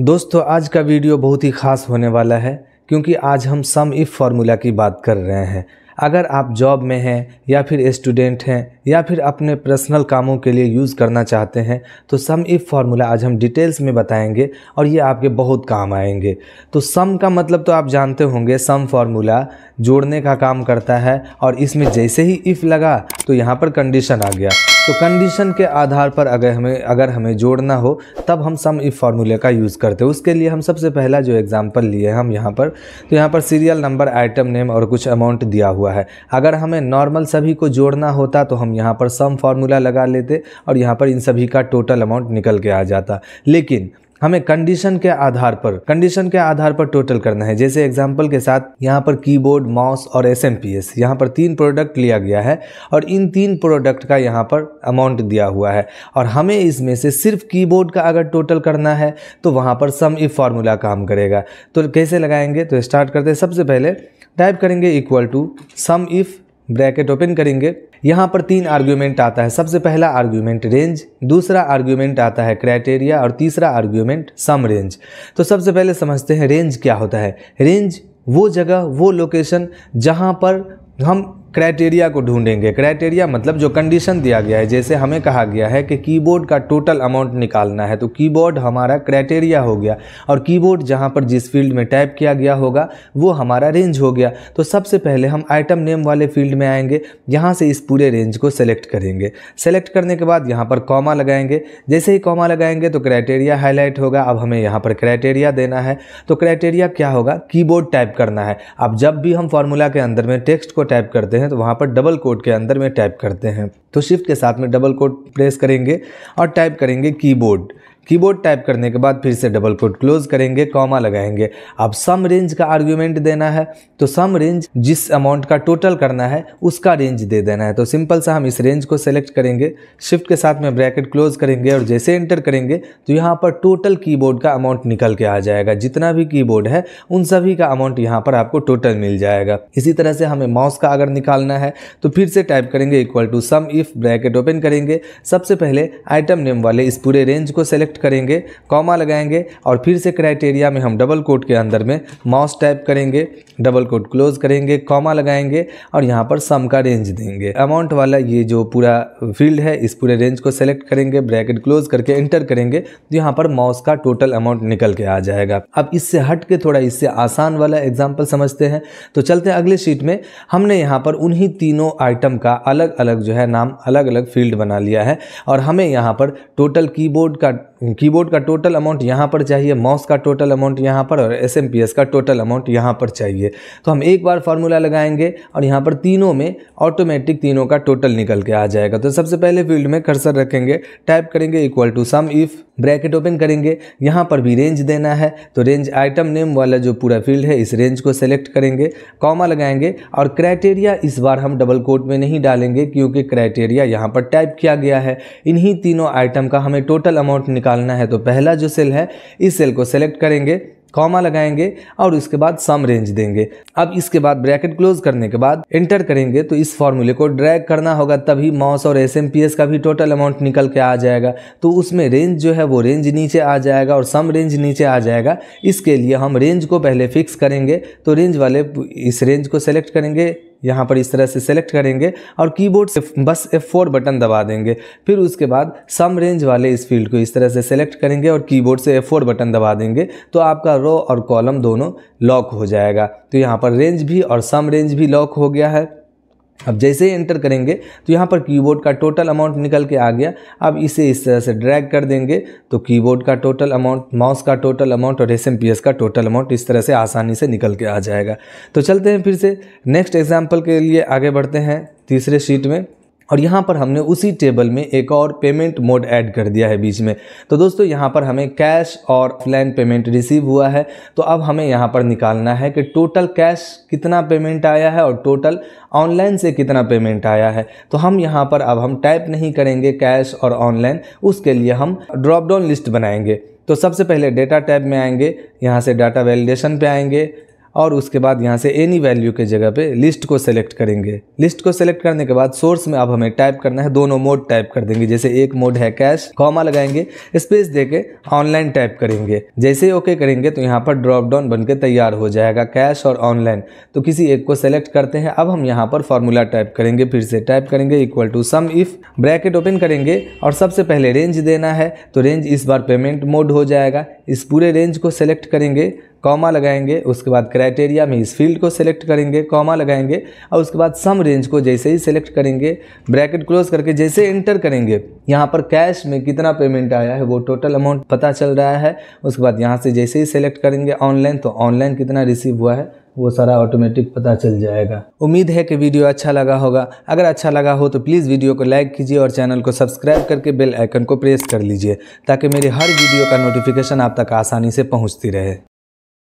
दोस्तों आज का वीडियो बहुत ही खास होने वाला है क्योंकि आज हम सम इफ़ फार्मूला की बात कर रहे हैं अगर आप जॉब में हैं या फिर स्टूडेंट हैं या फिर अपने पर्सनल कामों के लिए यूज़ करना चाहते हैं तो सम इफ़ फार्मूला आज हम डिटेल्स में बताएंगे और ये आपके बहुत काम आएंगे तो सम का मतलब तो आप जानते होंगे सम फार्मूला जोड़ने का काम करता है और इसमें जैसे ही इफ़ लगा तो यहाँ पर कंडीशन आ गया तो कंडीशन के आधार पर अगर हमें अगर हमें जोड़ना हो तब हम सम इफ़ फार्मूले का यूज़ करते हैं उसके लिए हम सबसे पहला जो एग्ज़ाम्पल लिए हम यहाँ पर तो यहाँ पर सीरियल नंबर आइटम नेम और कुछ अमाउंट दिया हुआ है अगर हमें नॉर्मल सभी को जोड़ना होता तो हम यहाँ पर सम फार्मूला लगा लेते और यहाँ पर इन सभी का टोटल अमाउंट निकल के आ जाता लेकिन हमें कंडीशन के आधार पर कंडीशन के आधार पर टोटल करना है जैसे एग्जाम्पल के साथ यहाँ पर कीबोर्ड माउस और एस एम पी एस यहाँ पर तीन प्रोडक्ट लिया गया है और इन तीन प्रोडक्ट का यहाँ पर अमाउंट दिया हुआ है और हमें इसमें से सिर्फ कीबोर्ड का अगर टोटल करना है तो वहाँ पर सम इफ फार्मूला काम करेगा तो कैसे लगाएंगे तो स्टार्ट करते सबसे पहले टाइप करेंगे equal to sum if bracket open करेंगे यहाँ पर तीन आर्ग्यूमेंट आता है सबसे पहला आर्ग्यूमेंट रेंज दूसरा आर्ग्यूमेंट आता है क्राइटेरिया और तीसरा आर्ग्यूमेंट सम रेंज तो सबसे पहले समझते हैं रेंज क्या होता है रेंज वो जगह वो लोकेशन जहाँ पर हम क्राइटेरिया को ढूंढेंगे क्राइटेरिया मतलब जो कंडीशन दिया गया है जैसे हमें कहा गया है कि कीबोर्ड का टोटल अमाउंट निकालना है तो कीबोर्ड हमारा क्राइटेरिया हो गया और कीबोर्ड जहाँ पर जिस फील्ड में टाइप किया गया होगा वो हमारा रेंज हो गया तो सबसे पहले हम आइटम नेम वाले फील्ड में आएंगे यहाँ से इस पूरे रेंज को सेलेक्ट करेंगे सेलेक्ट करने के बाद यहाँ पर कॉमा लगाएंगे जैसे ही कॉमा लगाएंगे तो क्राइटेरिया हाईलाइट होगा अब हमें यहाँ पर क्राइटेरिया देना है तो क्राइटेरिया क्या होगा कीबोर्ड टाइप करना है अब जब भी हम फॉर्मूला के अंदर में टेक्स्ट को टाइप करते हैं हैं तो वहाँ पर डबल कोट के अंदर में टाइप करते हैं तो शिफ्ट के साथ में डबल कोट प्रेस करेंगे और टाइप करेंगे कीबोर्ड कीबोर्ड टाइप करने के बाद फिर से डबल कोट क्लोज करेंगे कॉमा लगाएंगे अब सम रेंज का आर्ग्यूमेंट देना है तो सम रेंज जिस अमाउंट का टोटल करना है उसका रेंज दे देना है तो सिंपल सा हम इस रेंज को सेलेक्ट करेंगे शिफ्ट के साथ में ब्रैकेट क्लोज करेंगे और जैसे एंटर करेंगे तो यहाँ पर टोटल कीबोर्ड का अमाउंट निकल के आ जाएगा जितना भी कीबोर्ड है उन सभी का अमाउंट यहाँ पर आपको टोटल मिल जाएगा इसी तरह से हमें माउस का अगर निकालना है तो फिर से टाइप करेंगे equal to sum if bracket open करेंगे सबसे पहले आइटम नेम वाले इस पूरे रेंज को सेलेक्ट सेलेक्ट करेंगे कॉमा लगाएंगे और फिर से क्राइटेरिया में हम डबल कोट के अंदर में माउस टाइप करेंगे डबल कोट क्लोज करेंगे कॉमा लगाएंगे और यहाँ पर सम का रेंज देंगे अमाउंट वाला ये जो पूरा फील्ड है इस पूरे रेंज को सेलेक्ट करेंगे ब्रैकेट क्लोज करके एंटर करेंगे तो यहाँ पर माउस का टोटल अमाउंट निकल के आ जाएगा अब इससे हट के थोड़ा इससे आसान वाला एग्जाम्पल समझते हैं तो चलते हैं अगले शीट में हमने यहाँ पर उन्हीं तीनों आइटम का अलग अलग जो है नाम अलग अलग फील्ड बना लिया है और हमें यहाँ पर टोटल कीबोर्ड का कीबोर्ड का टोटल अमाउंट यहाँ पर चाहिए माउस का टोटल अमाउंट यहाँ पर और एस का टोटल अमाउंट यहाँ पर चाहिए तो हम एक बार फार्मूला लगाएंगे और यहाँ पर तीनों में ऑटोमेटिक तीनों का टोटल निकल के आ जाएगा तो सबसे पहले फील्ड में कर्सर रखेंगे टाइप करेंगे equal to sum if bracket open करेंगे यहाँ पर भी रेंज देना है तो रेंज आइटम नेम वाला जो पूरा फील्ड है इस रेंज को सेलेक्ट करेंगे कॉमा लगाएंगे और क्राइटेरिया इस बार हम डबल कोट में नहीं डालेंगे क्योंकि क्राइटेरिया यहाँ पर टाइप किया गया है इन्हीं तीनों आइटम का हमें टोटल अमाउंट निकालना है तो पहला जो सेल है इस सेल को सेलेक्ट करेंगे कॉमा लगाएंगे और उसके बाद सम रेंज देंगे अब इसके बाद ब्रैकेट क्लोज करने के बाद एंटर करेंगे तो इस फॉर्मूले को ड्रैग करना होगा तभी मॉस और एस का भी टोटल अमाउंट निकल के आ जाएगा तो उसमें रेंज जो है वो रेंज नीचे आ जाएगा और सम रेंज नीचे आ जाएगा इसके लिए हम रेंज को पहले फिक्स करेंगे तो रेंज वाले इस रेंज को सेलेक्ट करेंगे यहाँ पर इस तरह से सेलेक्ट करेंगे और कीबोर्ड से बस F4 बटन दबा देंगे फिर उसके बाद सम रेंज वाले इस फील्ड को इस तरह से सेलेक्ट करेंगे और कीबोर्ड से F4 बटन दबा देंगे तो आपका रो और कॉलम दोनों लॉक हो जाएगा तो यहाँ पर रेंज भी और सम रेंज भी लॉक हो गया है अब जैसे ही एंटर करेंगे तो यहाँ पर कीबोर्ड का टोटल अमाउंट निकल के आ गया अब इसे इस तरह से ड्रैग कर देंगे तो कीबोर्ड का टोटल अमाउंट माउस का टोटल अमाउंट और एस का टोटल अमाउंट इस तरह से आसानी से निकल के आ जाएगा तो चलते हैं फिर से नेक्स्ट एग्जाम्पल के लिए आगे बढ़ते हैं तीसरे शीट में और यहाँ पर हमने उसी टेबल में एक और पेमेंट मोड ऐड कर दिया है बीच में तो दोस्तों यहाँ पर हमें कैश और ऑफलाइन पेमेंट रिसीव हुआ है तो अब हमें यहाँ पर निकालना है कि टोटल कैश कितना पेमेंट आया है और टोटल ऑनलाइन से कितना पेमेंट आया है तो हम यहाँ पर अब हम टाइप नहीं करेंगे कैश और ऑनलाइन उसके लिए हम ड्रॉपडाउन लिस्ट बनाएंगे तो सबसे पहले डेटा टैब में आएंगे यहाँ से डाटा वैलिडेशन पे आएंगे और उसके बाद यहाँ से एनी वैल्यू के जगह पे लिस्ट को सेलेक्ट करेंगे लिस्ट को सेलेक्ट करने के बाद सोर्स में अब हमें टाइप करना है दोनों मोड टाइप कर देंगे जैसे एक मोड है कैश कॉमा लगाएंगे स्पेस दे के ऑनलाइन टाइप करेंगे जैसे ओके करेंगे तो यहाँ पर ड्रॉप डाउन बन के तैयार हो जाएगा कैश और ऑनलाइन तो किसी एक को सेलेक्ट करते हैं अब हम यहाँ पर फॉर्मूला टाइप करेंगे फिर से टाइप करेंगे equal to sum if bracket open करेंगे और सबसे पहले रेंज देना है तो रेंज इस बार पेमेंट मोड हो जाएगा इस पूरे रेंज को सेलेक्ट करेंगे कॉमा लगाएंगे उसके बाद क्राइटेरिया में इस फील्ड को सिलेक्ट करेंगे कॉमा लगाएंगे और उसके बाद सम रेंज को जैसे ही सिलेक्ट करेंगे ब्रैकेट क्लोज करके जैसे एंटर करेंगे यहाँ पर कैश में कितना पेमेंट आया है वो टोटल अमाउंट पता चल रहा है उसके बाद यहाँ से जैसे ही सिलेक्ट करेंगे ऑनलाइन तो ऑनलाइन कितना रिसीव हुआ है वो सारा ऑटोमेटिक पता चल जाएगा उम्मीद है कि वीडियो अच्छा लगा होगा अगर अच्छा लगा हो तो प्लीज़ वीडियो को लाइक कीजिए और चैनल को सब्सक्राइब करके बेल आइकन को प्रेस कर लीजिए ताकि मेरे हर वीडियो का नोटिफिकेशन आप तक आसानी से पहुंचती रहे